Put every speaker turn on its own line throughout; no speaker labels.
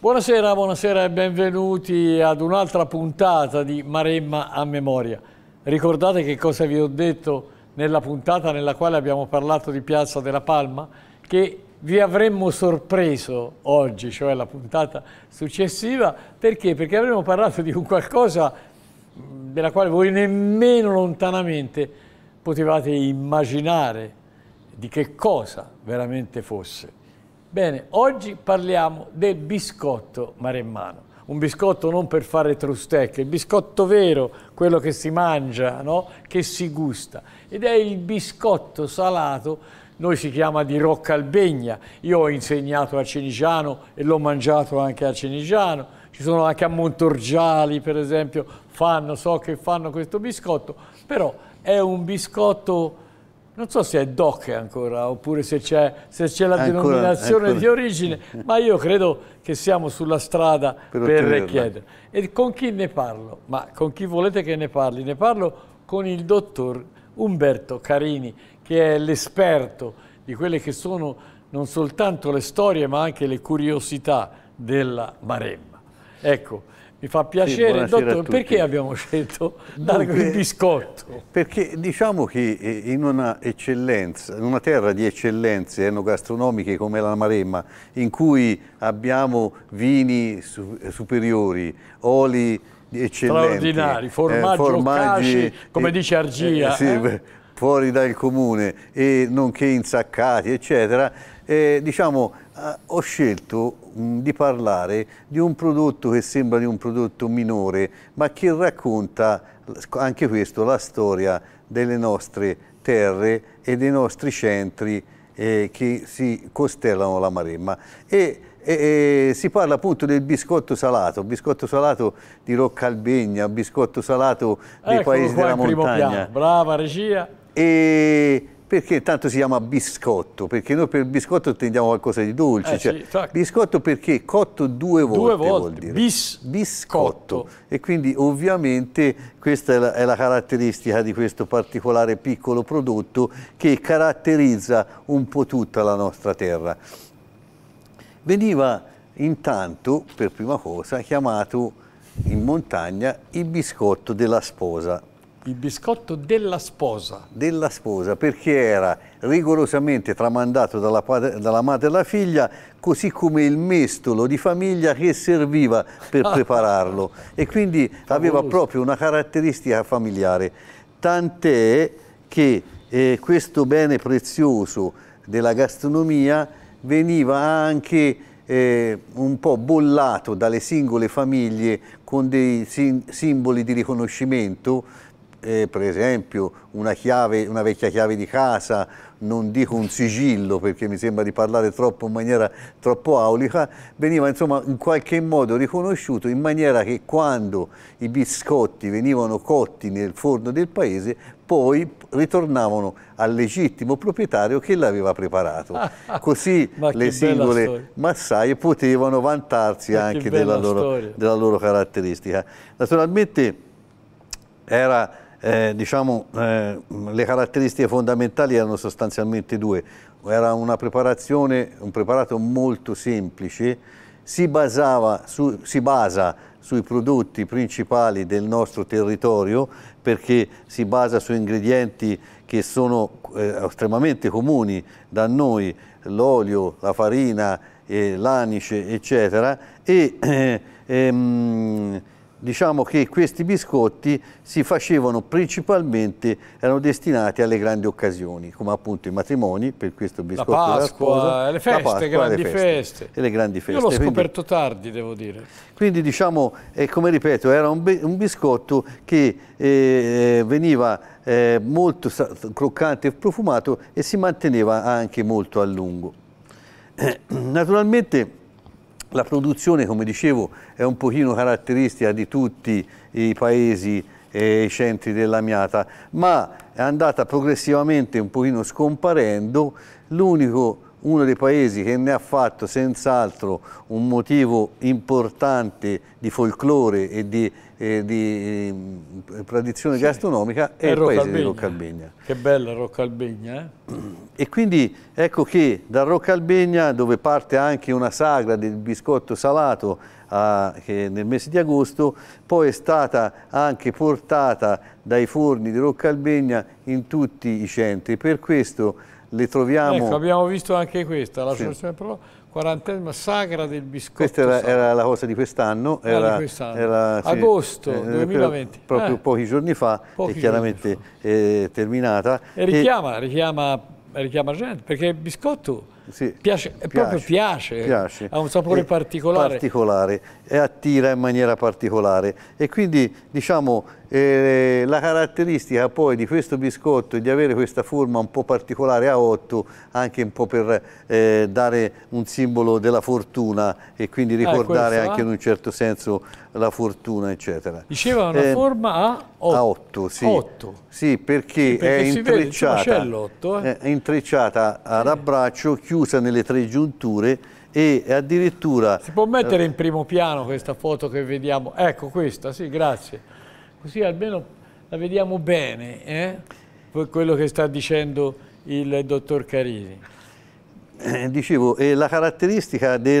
Buonasera, buonasera e benvenuti ad un'altra puntata di Maremma a memoria. Ricordate che cosa vi ho detto nella puntata nella quale abbiamo parlato di Piazza della Palma? Che vi avremmo sorpreso oggi, cioè la puntata successiva, perché? Perché avremmo parlato di un qualcosa della quale voi nemmeno lontanamente potevate immaginare di che cosa veramente fosse. Bene, oggi parliamo del biscotto maremmano. Un biscotto non per fare trustecche, il biscotto vero, quello che si mangia, no? che si gusta. Ed è il biscotto salato, noi si chiama di Rocca Albegna. Io ho insegnato a Cinigiano e l'ho mangiato anche a Cinigiano. Ci sono anche a Montorgiali, per esempio, fanno, so che fanno questo biscotto, però è un biscotto non so se è DOC ancora oppure se c'è, la ancora, denominazione ancora. di origine, ma io credo che siamo sulla strada per, per chiedere. E con chi ne parlo? Ma con chi volete che ne parli? Ne parlo con il dottor Umberto Carini, che è l'esperto di quelle che sono non soltanto le storie ma anche le curiosità della Maremma. Ecco, mi fa piacere, sì, dottore, perché abbiamo scelto Dargo il biscotto?
Perché diciamo che eh, in una, in una terra di eccellenze enogastronomiche come la Maremma, in cui abbiamo vini eh, superiori, oli straordinari, formaggi, eh, formaggi occaci, come dice Argia. Eh, sì, eh? fuori dal comune e nonché insaccati, eccetera eh, diciamo, eh, ho scelto mh, mm, di parlare di un prodotto che sembra di un prodotto minore, ma che racconta anche questo, la storia delle nostre terre e dei nostri centri eh, che si costellano la Maremma. E, e, e, si parla appunto del biscotto salato, biscotto salato di Roccalbegna, biscotto salato
dei Eccolo paesi della montagna. Piano. Brava regia.
E perché tanto si chiama biscotto? Perché noi per biscotto intendiamo qualcosa di dolce. Eh, cioè, sì, biscotto perché cotto due volte, due volte. Bis biscotto. E quindi ovviamente questa è la, è la caratteristica di questo particolare piccolo prodotto che caratterizza un po' tutta la nostra terra. Veniva intanto, per prima cosa, chiamato in montagna il biscotto della sposa
il biscotto della sposa.
Della sposa, perché era rigorosamente tramandato dalla, padre, dalla madre alla figlia, così come il mestolo di famiglia che serviva per prepararlo. E quindi Favoloso. aveva proprio una caratteristica familiare. Tant'è che eh, questo bene prezioso della gastronomia veniva anche eh, un po' bollato dalle singole famiglie con dei sim simboli di riconoscimento eh, per esempio una, chiave, una, vecchia chiave di casa, non dico un sigillo perché mi sembra di parlare troppo in maniera troppo aulica, veniva insomma in qualche modo riconosciuto in maniera che quando i biscotti venivano cotti nel forno del paese poi ritornavano al legittimo proprietario che l'aveva preparato. Ah, Così le singole massaie potevano vantarsi Ma anche della loro, della loro caratteristica. Naturalmente era eh, diciamo, eh, le caratteristiche fondamentali erano sostanzialmente due. Era una preparazione, un preparato molto semplice, si, basava su, si basa sui prodotti principali del nostro territorio perché si basa su ingredienti che sono eh, estremamente comuni da noi, l'olio, la farina, eh, l'anice, eccetera, e eh, ehm, diciamo che questi biscotti si facevano principalmente, erano destinati alle grandi occasioni, come appunto i matrimoni, per questo biscotto la Pasqua, la sposa, le feste, Pasqua, grandi le feste, feste. E le grandi feste. Io l'ho scoperto
quindi, tardi, devo dire.
Quindi diciamo, eh, come ripeto, era un, un biscotto che eh, eh veniva eh, molto croccante e profumato e si manteneva anche molto a lungo. Naturalmente la produzione, come dicevo, è un pochino caratteristica di tutti i paesi e i centri dell'Amiata, ma è andata progressivamente un pochino scomparendo. L'unico uno dei paesi che ne ha fatto senz'altro un motivo importante di folklore e di, eh, di eh, tradizione sì. gastronomica è, è il paese di Roccalbegna.
Che bella Roccalbegna, eh?
E quindi ecco che da Roccalbegna, dove parte anche una sagra del biscotto salato che nel mese di agosto, poi è stata anche portata dai forni di Roccalbegna in tutti i centri. Per questo le troviamo... Ecco,
abbiamo visto anche questa, la sì. però quarantesima sagra del biscotto. Questa era,
era la cosa di quest'anno, era, quest era agosto eh, 2020. Proprio eh. pochi giorni fa pochi è chiaramente fa. Eh, terminata. E richiama,
e... richiama, richiama gente, perché il biscotto sì, piace, piace, proprio piace, piace, ha un sapore particolare.
particolare e attira in maniera particolare e quindi diciamo eh, la caratteristica poi di questo biscotto è di avere questa forma un po' particolare a 8 anche un po' per eh, dare un simbolo della fortuna e quindi eh, ricordare eh, questa, anche in un certo senso la fortuna eccetera diceva una eh, forma a 8 a 8 sì, 8. sì perché, sì, perché è, intrecciata, vede, eh? è intrecciata ad abbraccio chiusa nelle tre giunture e addirittura... Si può mettere eh, in
primo piano questa foto che vediamo? Ecco questa, sì, grazie. Così almeno la vediamo bene, eh? quello che sta dicendo il dottor Carini.
Eh, dicevo, e la caratteristica di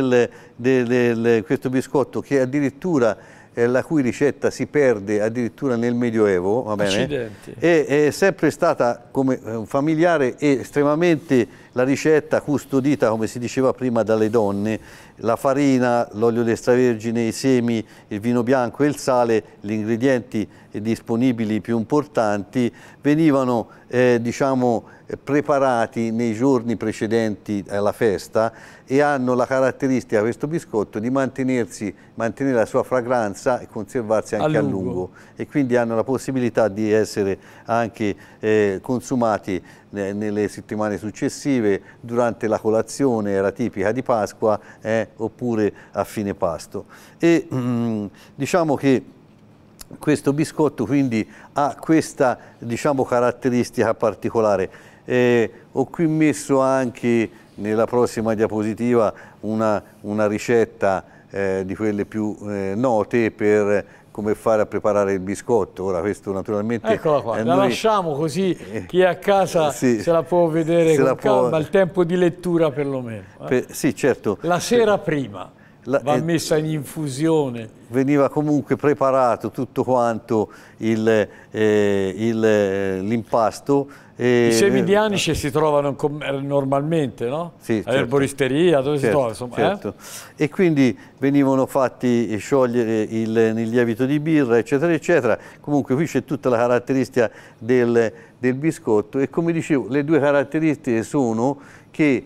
questo biscotto che addirittura eh, la cui ricetta si perde addirittura nel Medioevo, va bene? E, è sempre stata come eh, familiare e estremamente la ricetta custodita, come si diceva prima, dalle donne, la farina, l'olio d'estravergine, i semi, il vino bianco e il sale, gli ingredienti disponibili più importanti, venivano eh, diciamo, eh, preparati nei giorni precedenti alla festa e hanno la caratteristica questo biscotto di mantenersi, mantenere la sua fragranza e conservarsi anche a lungo, a lungo. e quindi hanno la possibilità di essere anche eh, consumati eh, nelle settimane successive durante la colazione era tipica di Pasqua eh, oppure a fine pasto e mm, diciamo che questo biscotto quindi ha questa diciamo, caratteristica particolare eh, ho qui messo anche nella prossima diapositiva una, una ricetta eh, di quelle più eh, note per come fare a preparare il biscotto. Ora questo naturalmente... Eccola qua, eh, la noi... lasciamo
così eh, chi è a casa sì, se la può vedere con calma, può... il tempo di lettura perlomeno. Eh. Per...
Sì, certo.
La sera prima la, va eh, messa in infusione.
Veniva comunque preparato tutto quanto eh, eh, l'impasto. Eh, I semi di
anice eh, si trovano normalmente, no? Sì, All'erboristeria, certo. dove certo, si trova? Insomma, certo.
eh? E quindi venivano fatti sciogliere il, il, lievito di birra, eccetera, eccetera. Comunque qui c'è tutta la caratteristica del, del biscotto e come dicevo, le due caratteristiche sono che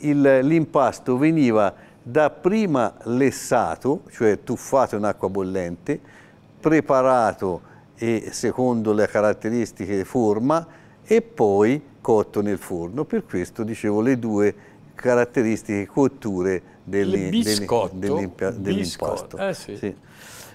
l'impasto veniva dapprima lessato, cioè tuffato in acqua bollente, preparato e secondo le caratteristiche di forma e poi cotto nel forno. Per questo dicevo le due caratteristiche cotture dell'impasto. eh sì. sì.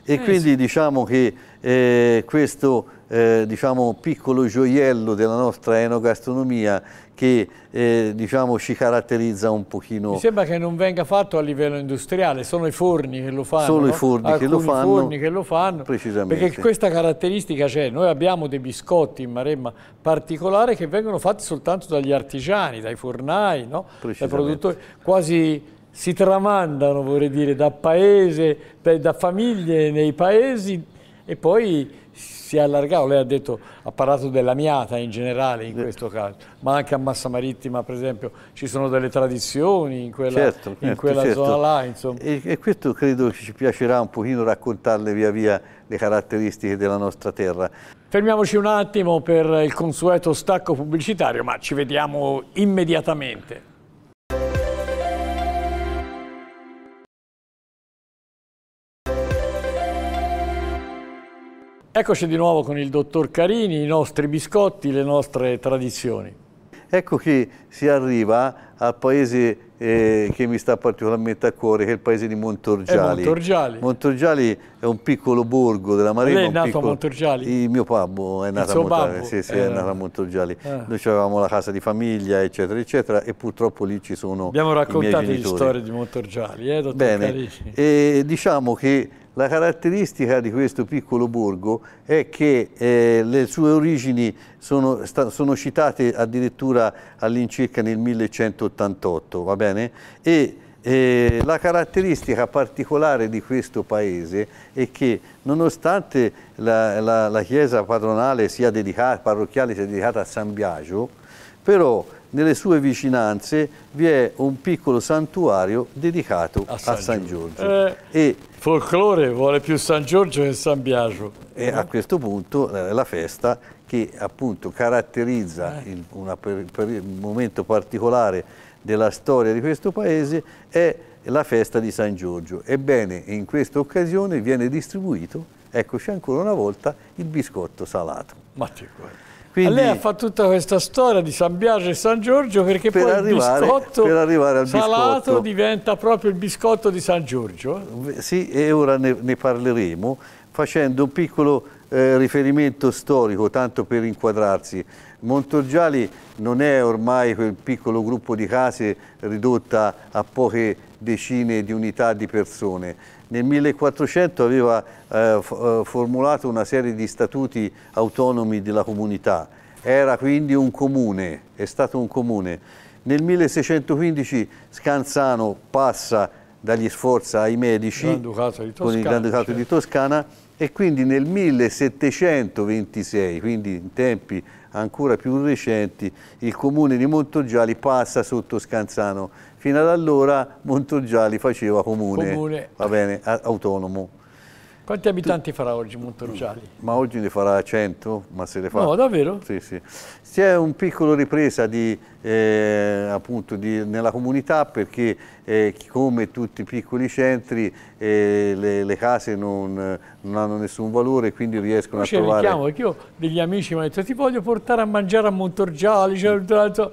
E eh, quindi sì. diciamo che eh, questo eh, diciamo, piccolo gioiello della nostra enogastronomia che eh, diciamo, ci caratterizza un pochino. Mi
sembra che non venga fatto a livello industriale, sono i forni che lo fanno. Sono i forni Alcuni che lo fanno. forni che lo fanno.
Precisamente. Perché questa
caratteristica c'è, noi abbiamo dei biscotti in Maremma particolare che vengono fatti soltanto dagli artigiani, dai fornai, no? dai produttori, quasi si tramandano, vorrei dire, da paese, da famiglie nei paesi e poi si è allargato, lei ha, detto, ha parlato della miata in generale in questo caso, ma anche a Massa Marittima per esempio ci sono delle tradizioni in quella, certo, certo, in quella certo. zona là. Insomma. E,
e questo credo ci piacerà un pochino raccontarle via via le caratteristiche della nostra terra.
Fermiamoci un attimo per il consueto stacco pubblicitario, ma ci vediamo immediatamente. Eccoci di nuovo con il dottor Carini, i nostri biscotti, le nostre tradizioni. Ecco che si
arriva al paese eh, che mi sta particolarmente a cuore, che è il paese di Montorgiali. Montorgiali. Montorgiali. è un piccolo borgo della Marina. Lei è nato piccolo... a Montorgiali? Il mio papà è nato, a Montorgiali. Sì, sì, era... è eh. nato a Montorgiali. Eh. Noi avevamo la casa di famiglia, eccetera, eccetera, e purtroppo lì ci sono Abbiamo raccontato le storie
di Montorgiali, eh, dottor Bene. Carini? E
diciamo che la caratteristica di questo piccolo borgo è che eh, le sue origini sono, sono citate addirittura all'incirca nel 1188, va bene? E eh, la caratteristica particolare di questo paese è che nonostante la, la, la chiesa patronale sia dedicata, parrocchiale sia dedicata a San Biagio, però nelle sue vicinanze vi è un piccolo santuario dedicato a San, a San Giorgio.
Giorgio. Eh, e folklore vuole più San Giorgio che San Biagio. E a
questo punto eh, la festa che appunto caratterizza eh. il, per, per un momento particolare della storia di questo paese è la festa di San Giorgio. Ebbene, in questa occasione viene distribuito, eccoci ancora una volta, il biscotto salato.
Ma che guarda. Quindi, lei ha fatto tutta questa storia di San Biagio e San Giorgio perché per poi arrivare, il biscotto al salato biscotto. diventa proprio il biscotto di San Giorgio.
Sì, e ora ne, ne parleremo facendo un piccolo eh, riferimento storico, tanto per inquadrarsi. Montorgiali non è ormai quel piccolo gruppo di case ridotta a poche decine di unità di persone, nel 1400 aveva eh, eh, formulato una serie di statuti autonomi della comunità, era quindi un comune, è stato un comune. Nel 1615 Scanzano passa dagli Sforza ai Medici,
con il Granducato di
certo. Toscana e quindi nel 1726, quindi in tempi ancora più recenti, il comune di Montogiali passa sotto Scanzano. Fino ad allora Montogiali faceva comune, comune. Bene, autonomo.
Quanti abitanti farà oggi Montorgiali?
Ma oggi ne farà 100, ma se ne fa. No, davvero? Sì, sì. C'è un piccolo ripresa di, eh, appunto di, nella comunità perché eh, come tutti i piccoli centri e le, le case non, non, hanno nessun valore quindi riescono Poi a cioè, trovare... Richiamo,
perché io degli amici mi hanno detto ti voglio portare a mangiare a Montorgiali, cioè,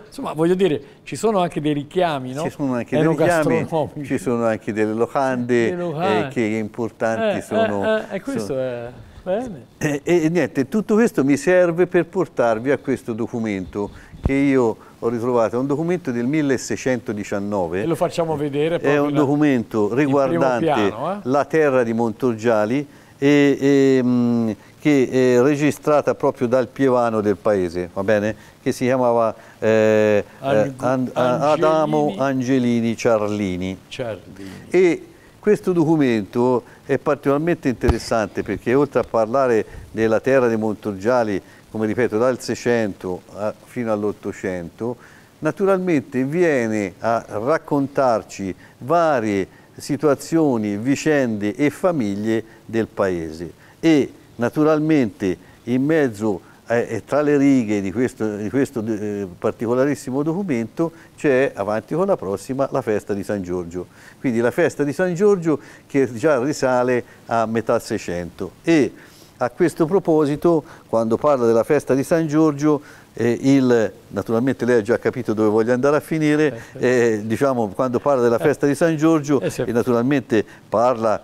insomma voglio dire ci sono anche dei richiami, no? Ci sono anche dei richiami,
ci sono anche delle locande, locande. Eh, che importanti eh, eh sono... Eh, eh, questo sono...
è... Bene.
E, e niente, tutto questo mi serve per portarvi a questo documento che io ho ritrovato, è un documento del 1619. E lo
facciamo vedere. È un
documento riguardante piano, eh? la terra di Montorgiali e, e, mh, mm, che è registrata proprio dal pievano del paese, va bene? Che si chiamava eh, eh Ang An Angelini. Adamo Angelini Ciarlini. Ciarlini. E questo documento è particolarmente interessante perché oltre a parlare della terra dei Montorgiali, come ripeto, dal 600 a, fino all'Ottocento, naturalmente viene a raccontarci varie situazioni, vicende e famiglie del paese e naturalmente in mezzo eh, e tra le righe di questo, di questo eh, particolarissimo documento c'è avanti con la prossima la festa di San Giorgio. Quindi la festa di San Giorgio che già risale a metà Seicento e a questo proposito quando parla della festa di San Giorgio eh, il, naturalmente lei ha già capito dove voglio andare a finire, eh, eh diciamo, quando parla della festa di San Giorgio e naturalmente parla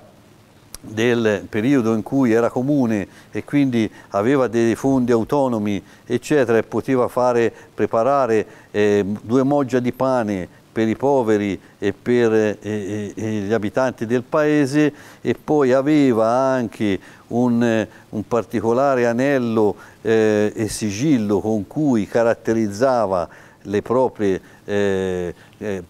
del periodo in cui era comune e quindi aveva dei fondi autonomi eccetera e poteva fare, preparare eh, due moggia di pane per i poveri e per eh, eh, eh, gli abitanti del paese e poi aveva anche un, eh, un particolare anello eh, e sigillo con cui caratterizzava le proprie eh, eh,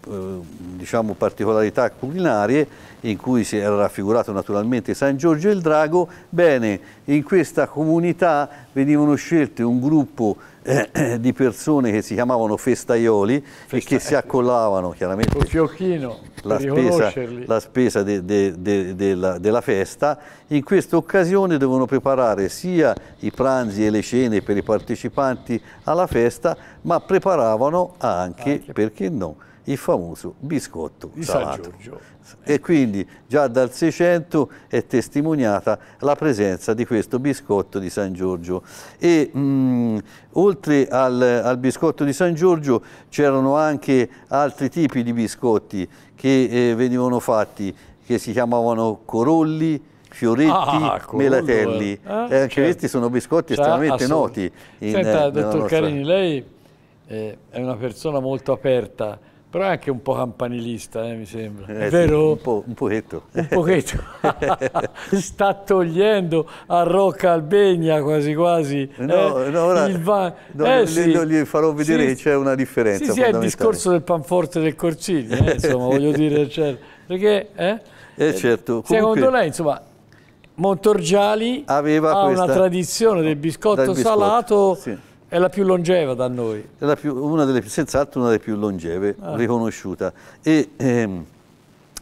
diciamo particolarità culinarie in cui si era raffigurato naturalmente San Giorgio e il Drago, bene, in questa comunità venivano scelte un gruppo eh, di persone che si chiamavano festaioli Festa... e che si accollavano chiaramente
la spesa, la
spesa de, de, de, della, della festa. In questa occasione devono preparare sia i pranzi e le cene per i partecipanti alla festa, ma preparavano anche perché no? il famoso biscotto di salato. E quindi già dal 600 è testimoniata la presenza di questo biscotto di San Giorgio. E mh, mm, oltre al, al, biscotto di San Giorgio c'erano anche altri tipi di biscotti che eh, venivano fatti, che si chiamavano corolli, fioretti, ah, melatelli. Eh, eh, anche certo. questi sono biscotti cioè, estremamente noti. In, Senta, eh, dottor Carini,
lei eh, è una persona molto aperta, però è anche un po' campanilista, eh, mi sembra. Eh, vero? Un,
po', un pochetto. Un pochetto.
Sta togliendo a Rocca Albegna quasi quasi. No, eh, no, ora, va... no, eh, sì. gli,
farò vedere sì, che c'è una differenza. Sì, sì, è il discorso
del panforte del Corcini, eh, insomma, voglio dire, cioè, perché... Eh, eh certo. Comunque... Secondo lei, insomma, Montorgiali
Aveva ha una
tradizione del biscotto, biscotto salato... Sì è la più longeva da noi. È
senz'altro una delle più longeve, ah. riconosciuta. E ehm,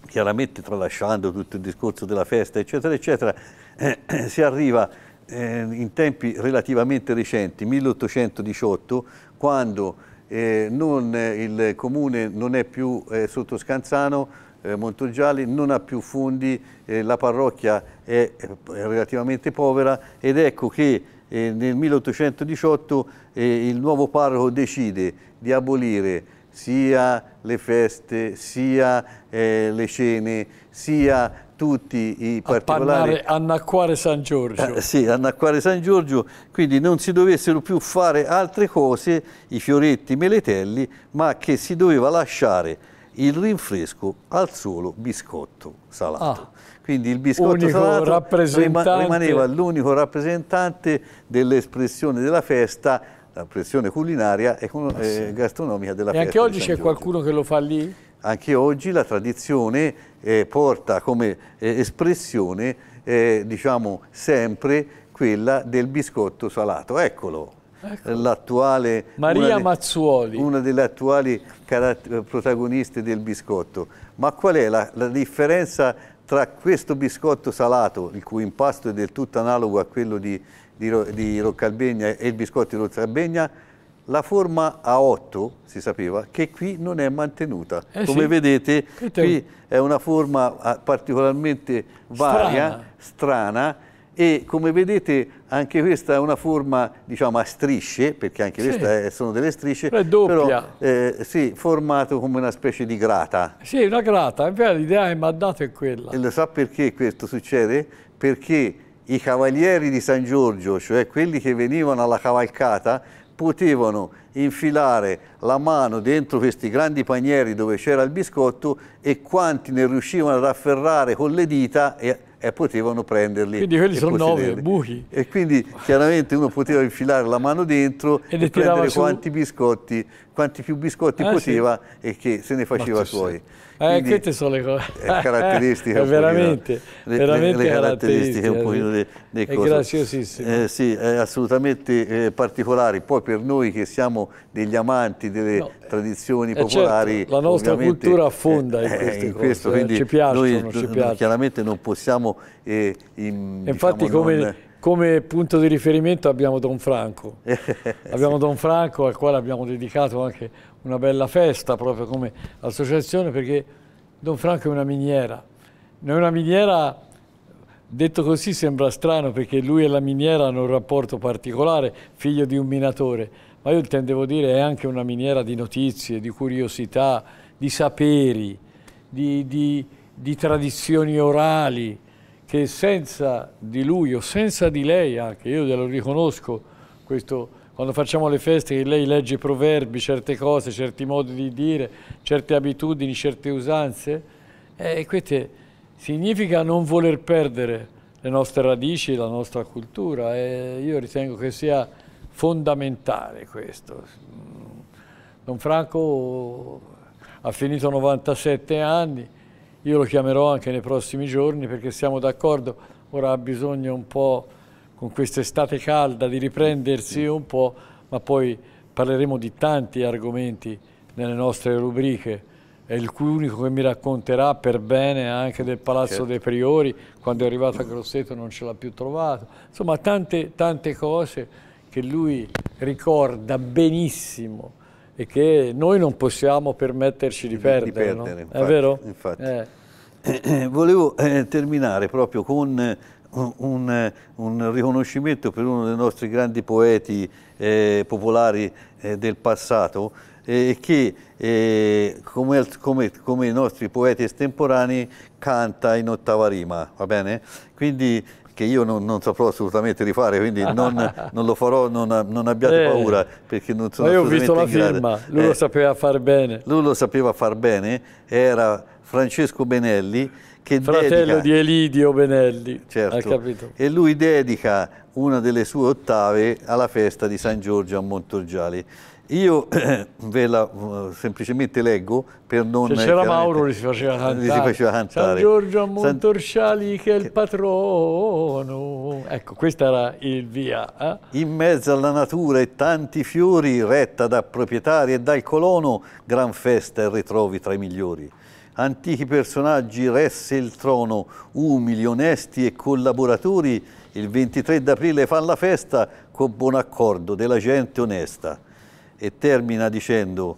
chiaramente tralasciando tutto il discorso della festa, eccetera, eccetera, eh, si arriva eh, in tempi relativamente recenti, 1818, quando eh, non, eh, il comune non è più eh, sotto Scanzano, eh, Montogialli non ha più fondi, eh, la parrocchia è, è, eh, relativamente povera ed ecco che eh, nel 1818 eh, il nuovo parroco decide di abolire sia le feste, sia eh, le cene, sia tutti i particolari... Appannare,
annacquare San Giorgio. Eh,
sì, annacquare San Giorgio, quindi non si dovessero più fare altre cose, i fioretti, i meletelli, ma che si doveva lasciare il rinfresco al solo biscotto salato. Ah, Quindi il biscotto unico salato rappresentante... rimaneva l'unico rappresentante dell'espressione della festa, la pressione culinaria e ah, eh, sì. gastronomica della e festa. E anche oggi c'è qualcuno che lo fa lì? Anche oggi la tradizione eh, porta come eh, espressione, eh, diciamo, sempre quella del biscotto salato. Eccolo, ecco. l'attuale... Maria una Mazzuoli. De, una delle attuali protagoniste del biscotto. Ma qual è la, la differenza tra questo biscotto salato, il cui impasto è del tutto analogo a quello di, di, di Roccalbegna e il biscotto di Roccalbegna, la forma A8, si sapeva, che qui non è mantenuta. Eh Come sì. vedete, qui è una forma ah, particolarmente varia, strana, strana e come vedete anche questa è una forma diciamo a strisce perché anche sì. queste è, eh, sono delle strisce è doppia però, eh, sì, formato come una specie di grata
sì una grata l'idea che mi ha dato è quella e lo sa perché
questo succede? perché i cavalieri di San Giorgio cioè quelli che venivano alla cavalcata potevano infilare la mano dentro questi grandi panieri dove c'era il biscotto e quanti ne riuscivano ad afferrare con le dita e e potevano prenderli. Quindi quelli sono nove buchi. E quindi chiaramente uno poteva infilare la mano dentro e, e prendere su... quanti biscotti, quanti più biscotti ah, poteva sì. e che se ne faceva suoi. Sì. Eh, queste sono le cose.
Caratteristiche. veramente, le, veramente le, le caratteristiche, caratteristiche un pochino dei, dei è graziosissimo.
Eh, sì, è assolutamente eh, particolari. Poi per noi che siamo degli amanti delle no, tradizioni eh, certo, popolari... Certo, la nostra cultura eh, affonda in queste eh, in questo, cose. ci piacciono, noi, ci piacciono. Chiaramente non possiamo... In, Infatti diciamo, come... Non,
come punto di riferimento abbiamo Don Franco, abbiamo Don Franco al quale abbiamo dedicato anche una bella festa proprio come associazione perché Don Franco è una miniera. È una miniera, detto così sembra strano perché lui e la miniera hanno un rapporto particolare, figlio di un minatore, ma io intendevo dire è anche una miniera di notizie, di curiosità, di saperi, di, di, di tradizioni orali che senza di lui o senza di lei anche, io glielo riconosco questo quando facciamo le feste lei legge proverbi, certe cose, certi modi di dire, certe abitudini, certe usanze, e queste significa non voler perdere le nostre radici, la nostra cultura e io ritengo che sia fondamentale questo. Don Franco ha finito 97 anni, io lo chiamerò anche nei prossimi giorni perché siamo d'accordo, ora ha bisogno un po' con quest'estate calda di riprendersi un po', ma poi parleremo di tanti argomenti nelle nostre rubriche. È l'unico che mi racconterà per bene anche del Palazzo certo. dei Priori, quando è arrivato a Grosseto non ce l'ha più trovato. Insomma, tante, tante cose che lui ricorda benissimo e che noi non possiamo permetterci di perdere. Di perdere no? infatti, è vero?
Infatti. Eh. eh. Eh, volevo eh, terminare proprio con eh, un, un, riconoscimento per uno dei nostri grandi poeti eh, popolari eh, del passato eh, e che, eh, come, come, come, i nostri poeti estemporanei, canta in ottava rima, va bene? Quindi che io non, non saprò assolutamente rifare, quindi non, non lo farò, non, non abbiate eh, paura, perché non sono io ho visto la firma, lui lo eh,
sapeva far bene. Lui lo
sapeva far bene, era Francesco Benelli, che Fratello dedica, di Elidio Benelli, certo, e lui dedica una delle sue ottave alla festa di San Giorgio a Montorgiali. Io ve la uh, semplicemente leggo per non... Se c'era Mauro li si
faceva cantare. si faceva cantare. San Giorgio a Montorciali San... che è il patrono. Ecco, questa era il via. Eh? In mezzo
alla natura e tanti fiori, retta da proprietari e dal colono, gran festa e ritrovi tra i migliori antichi personaggi resse il trono, umili, onesti e collaboratori, il 23 d'aprile fanno la festa con buon accordo della gente onesta. E termina dicendo,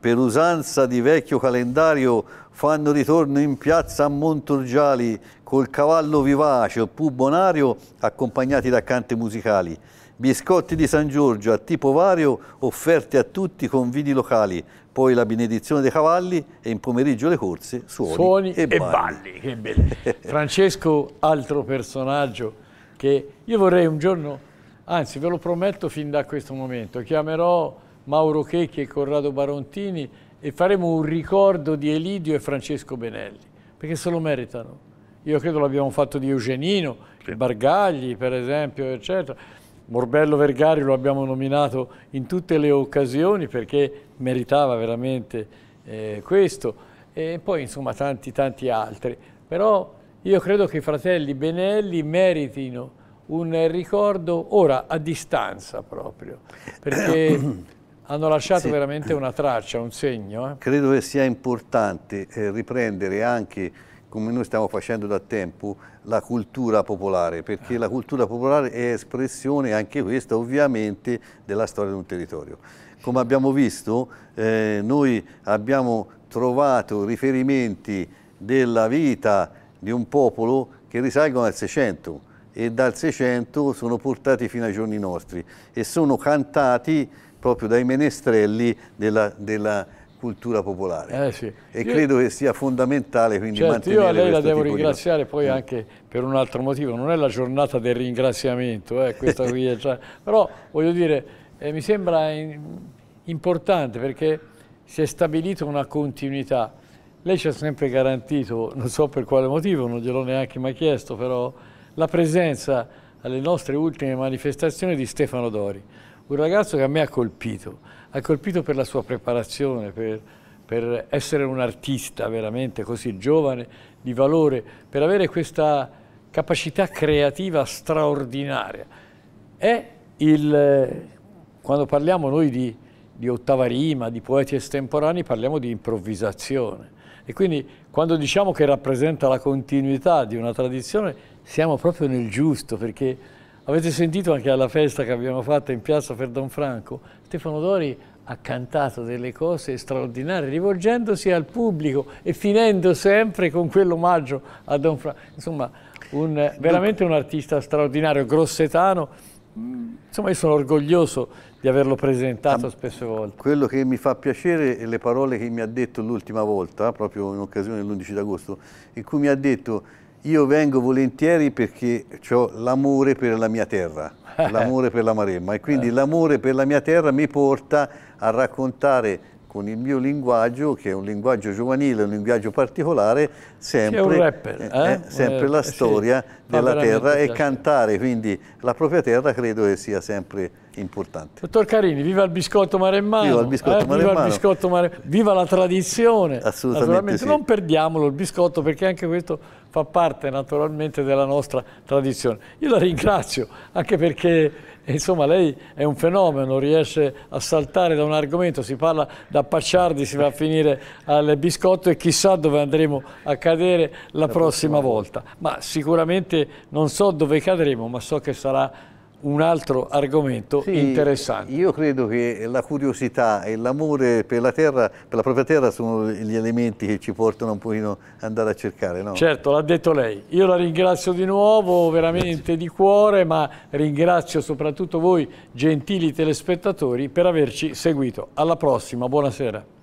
per usanza di vecchio calendario fanno ritorno in piazza a Monturgiali col cavallo vivace o pubonario accompagnati da canti musicali. Biscotti di San Giorgio a tipo vario offerti a tutti con vini locali, poi la benedizione dei cavalli e in pomeriggio le corse, suoni, suoni e, e balli.
balli. Francesco, altro personaggio che io vorrei un giorno, anzi ve lo prometto fin da questo momento, chiamerò Mauro Checchi e Corrado Barontini e faremo un ricordo di Elidio e Francesco Benelli, perché se lo meritano. Io credo l'abbiamo fatto di Eugenino, sì. Bargagli per esempio, eccetera Morbello Vergari lo abbiamo nominato in tutte le occasioni perché meritava veramente eh, questo e poi insomma tanti tanti altri. Però io credo che i fratelli Benelli meritino un ricordo ora a distanza proprio, perché hanno lasciato sì. veramente una traccia, un segno. Eh.
Credo che sia importante eh, riprendere anche come noi stiamo facendo da tempo, la cultura popolare, perché la cultura popolare è espressione anche questa ovviamente della storia di un territorio. Come abbiamo visto, eh, noi abbiamo trovato riferimenti della vita di un popolo che risalgono al 600 e dal 600 sono portati fino ai giorni nostri e sono cantati proprio dai menestrelli della, della cultura popolare. Eh sì. E io... credo che sia fondamentale quindi certo, mantenere Io a lei la devo ringraziare di... poi mm.
anche per un altro motivo, non è la giornata del ringraziamento, eh, questa qui è, cioè, però voglio dire, eh, mi sembra in... importante perché si è stabilita una continuità. Lei ci ha sempre garantito, non so per quale motivo, non gliel'ho neanche mai chiesto, però la presenza alle nostre ultime manifestazioni di Stefano Dori un ragazzo che a me ha colpito, ha colpito per la sua preparazione, per, per essere un artista veramente così giovane, di valore, per avere questa capacità creativa straordinaria. È il, quando parliamo noi di, di ottava rima, di poeti estemporanei, parliamo di improvvisazione. E quindi quando diciamo che rappresenta la continuità di una tradizione, siamo proprio nel giusto, perché Avete sentito anche alla festa che abbiamo fatto in piazza per Don Franco? Stefano Dori ha cantato delle cose straordinarie rivolgendosi al pubblico e finendo sempre con quell'omaggio a Don Franco. Insomma, un, veramente un artista straordinario, grossetano. Insomma, io sono orgoglioso di averlo presentato spesso volte.
Quello che mi fa piacere è le parole che mi ha detto l'ultima volta, proprio in occasione dell'11 d'agosto, in cui mi ha detto io vengo volentieri perché ho l'amore per la mia terra, l'amore per la Maremma e quindi eh. l'amore per la mia terra mi porta a raccontare con il mio linguaggio, che è un linguaggio giovanile, un linguaggio particolare, sempre, rapper, eh? Eh, eh sempre eh, la storia sì, della terra e cantare quindi la propria terra credo che sia sempre
importante. Dottor Carini, viva il biscotto maremmano! Viva il biscotto maremmano! Eh? Viva, il biscotto mare... viva la tradizione! Assolutamente Naturalmente sì. non perdiamolo il biscotto perché anche questo fa parte naturalmente della nostra tradizione. Io la ringrazio anche perché insomma lei è un fenomeno, riesce a saltare da un argomento, si parla da Pacciardi, si va a finire al biscotto e chissà dove andremo a cadere la, la prossima, prossima volta. Ma sicuramente non so dove cadremo, ma so che sarà un altro argomento sì, interessante.
Io credo che la curiosità e l'amore per la terra, per la propria terra, sono gli elementi che ci portano un pochino ad andare a cercare. No?
Certo, l'ha detto lei. Io la ringrazio di nuovo, veramente di cuore, ma ringrazio soprattutto voi, gentili telespettatori, per averci seguito. Alla prossima, buonasera.